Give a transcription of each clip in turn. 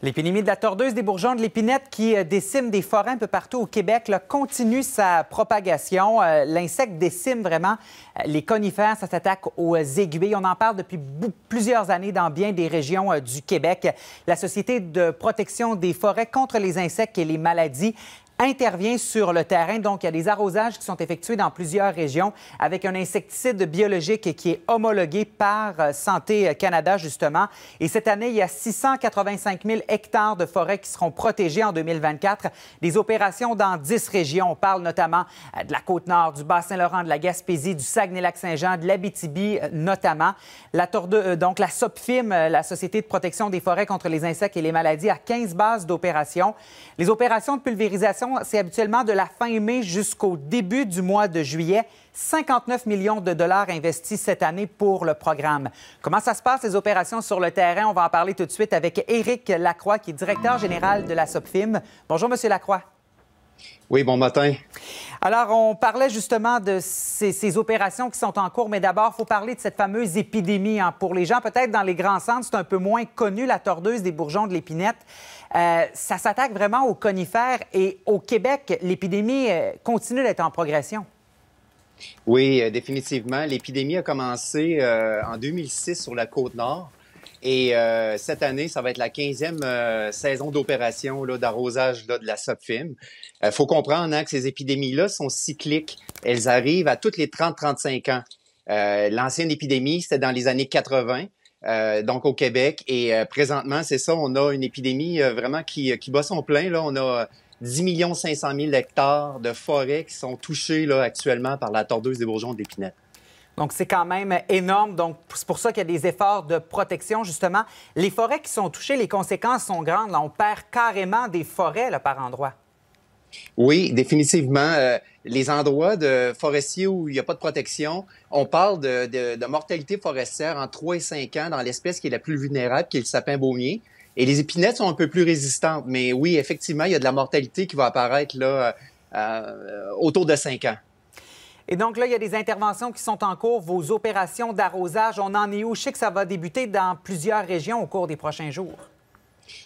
L'épidémie de la tordeuse des bourgeons de l'épinette qui euh, décime des forêts un peu partout au Québec continue sa propagation. Euh, l'insecte décime vraiment euh, les conifères, ça s'attaque aux aiguilles. On en parle depuis plusieurs années dans bien des régions du Québec. La Société de protection des forêts contre les insectes et les maladies intervient sur le terrain. Donc, il y a des arrosages qui sont effectués dans plusieurs régions avec un insecticide biologique qui est homologué par euh, Santé Canada, justement. Et cette année, il y a 685 000 hectares de forêts qui seront protégés en 2024. Des opérations dans 10 régions. On parle notamment euh, de la Côte-Nord, du Bas-Saint-Laurent, de la Gaspésie, du Saguenay-Lac-Saint-Jean, de l'Abitibi, euh, notamment. La donc, la SOPFIM, la Société de protection des forêts contre les insectes et les maladies, a 15 bases d'opérations. Les opérations de pulvérisation c'est habituellement de la fin mai jusqu'au début du mois de juillet. 59 millions de dollars investis cette année pour le programme. Comment ça se passe, les opérations sur le terrain? On va en parler tout de suite avec Éric Lacroix, qui est directeur général de la SOPFIM. Bonjour, Monsieur Lacroix. Oui, bon matin. Alors, on parlait justement de ces, opérations qui sont en cours, mais d'abord, il faut parler de cette fameuse épidémie. Hein, pour les gens, peut-être dans les grands centres, c'est un peu moins connu, la tordeuse des bourgeons de l'épinette. Euh, ça s'attaque vraiment aux conifères et au Québec, l'épidémie euh, continue d'être en progression. Oui, euh, définitivement. L'épidémie a commencé en 2006 sur la côte nord. Et euh, cette année, ça va être la quinzième euh, saison d'opération d'arrosage de la SOPFIM. Il euh, faut comprendre hein, que ces épidémies-là sont cycliques. Elles arrivent à toutes les 30-35 ans. L'ancienne épidémie, c'était dans les années 80. donc au Québec et présentement c'est ça on a une épidémie vraiment qui qui bat son plein là on a 10 millions 500 000 hectares de forêts qui sont touchés là actuellement par la tordeuse des bourgeons d'épinette. Donc, c'est quand même énorme. Donc, c'est pour ça qu'il y a des efforts de protection, justement. Les forêts qui sont touchées, les conséquences sont grandes. on perd carrément des forêts là, par endroit. Oui, définitivement. Euh, les endroits de forestiers où il n'y a pas de protection, on parle de, mortalité forestière en 3 et 5 ans dans l'espèce qui est la plus vulnérable, qui est le sapin baumier. Et les épinettes sont un peu plus résistantes. Mais oui, effectivement, il y a de la mortalité qui va apparaître là, euh, euh, autour de 5 ans. Et donc là, il y a des interventions qui sont en cours, vos opérations d'arrosage. On en est où? Je sais que ça va débuter dans plusieurs régions au cours des prochains jours.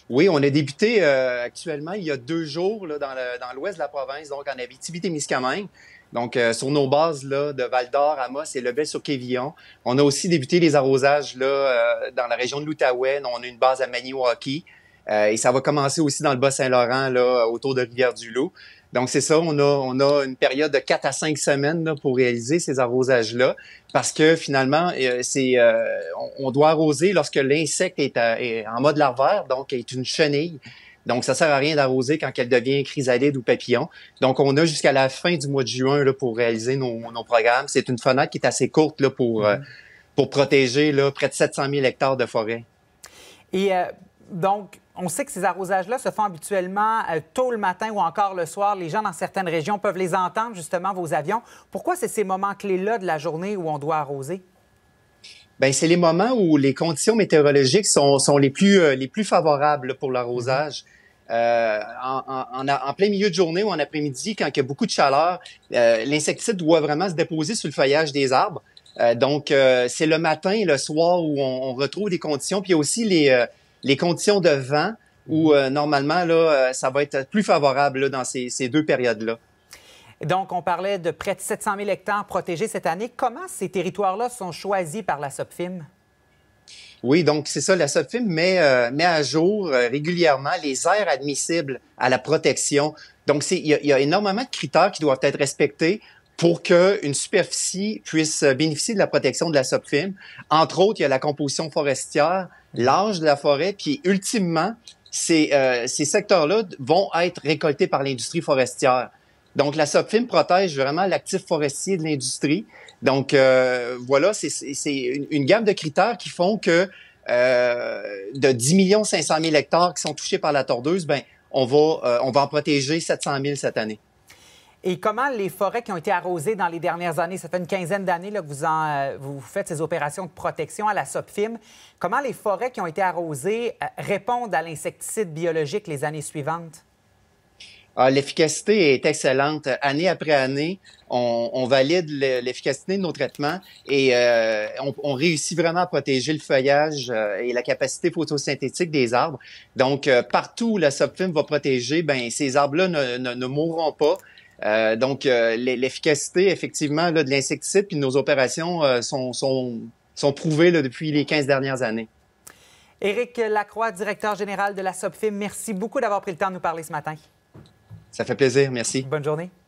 Oui, on a débuté euh, actuellement il y a deux jours dans l'ouest de la province, donc en Abitibi-Témiscamingue. Donc, euh, sur nos bases de Val-d'Or, Amos et Lebel-sur-Quévillon. On a aussi débuté les arrosages là, euh, dans la région de l'Outaouais. On a une base à Maniwaki. et ça va commencer aussi dans le Bas-Saint-Laurent, là, autour de Rivière-du-Loup. Donc, c'est ça, on a, on a une période de 4 à 5 semaines là, pour réaliser ces arrosages-là, parce que finalement, euh, c'est, euh, on, doit arroser lorsque l'insecte est, est, en mode larvaire, donc est une chenille. Donc, ça sert à rien d'arroser quand elle devient chrysalide ou papillon. Donc, on a jusqu'à la fin du mois de juin là, pour réaliser nos, programmes. C'est une fenêtre qui est assez courte là, pour, euh, mm-hmm. pour protéger là, près de 700 000 hectares de forêt. Et donc, on sait que ces arrosages-là se font habituellement euh, tôt le matin ou encore le soir. Les gens dans certaines régions peuvent les entendre, justement, vos avions. Pourquoi c'est ces moments clés-là de la journée où on doit arroser? Bien, c'est les moments où les conditions météorologiques sont, les, plus, euh, les plus favorables pour l'arrosage. Mm-hmm. Euh, en, plein milieu de journée ou en après-midi, quand il y a beaucoup de chaleur, l'insecticide doit vraiment se déposer sur le feuillage des arbres. donc, c'est le matin et le soir où on, on retrouve des conditions. Puis il y a aussi les, les conditions de vent où mhm. euh, normalement là, euh, ça va être plus favorable dans ces, deux périodes-là. Donc, on parlait de près de 700 000 hectares protégés cette année. Comment ces territoires-là sont choisis par la SOPFIM? Oui, donc c'est ça, la SOPFIM met, euh, met à jour régulièrement les aires admissibles à la protection. Donc, il y, a énormément de critères qui doivent être respectés pour qu'une superficie puisse euh, bénéficier de la protection de la SOPFIM. Entre autres, il y a la composition forestière, l'âge de la forêt, puis ultimement, ces, euh, ces secteurs-là vont être récoltés par l'industrie forestière. Donc, la SOPFIM protège vraiment l'actif forestier de l'industrie. Donc, euh, voilà, c'est une, gamme de critères qui font que de 10 500 000 hectares qui sont touchés par la tordeuse, ben, on va, on va en protéger 700 000 cette année. Et comment les forêts qui ont été arrosées dans les dernières années, ça fait une quinzaine d'années que vous, en, euh, vous faites ces opérations de protection à la SOPFIM, comment les forêts qui ont été arrosées euh, répondent à l'insecticide biologique les années suivantes? Ah, l'efficacité est excellente. Année après année, on, valide l'efficacité de nos traitements et euh, on, réussit vraiment à protéger le feuillage et la capacité photosynthétique des arbres. Donc, partout où la SOPFIM va protéger, ben ces arbres-là ne, mourront pas euh, donc, euh, l'efficacité, effectivement, de l'insecticide puis de nos opérations euh, sont, sont, sont, prouvées depuis les 15 dernières années. Éric Lacroix, directeur général de la SOPFIM, merci beaucoup d'avoir pris le temps de nous parler ce matin. Ça fait plaisir, merci. Bonne journée.